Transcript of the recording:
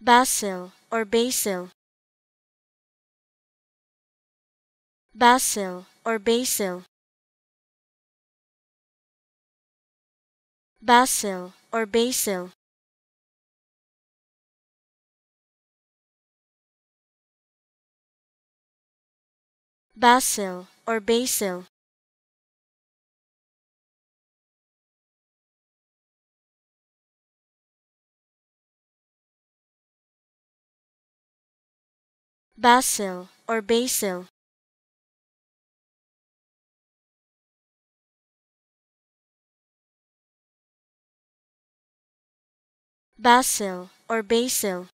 Basil or basil. Basil or basil. Basil or basil. Basil or basil. Basil or basil Basil or basil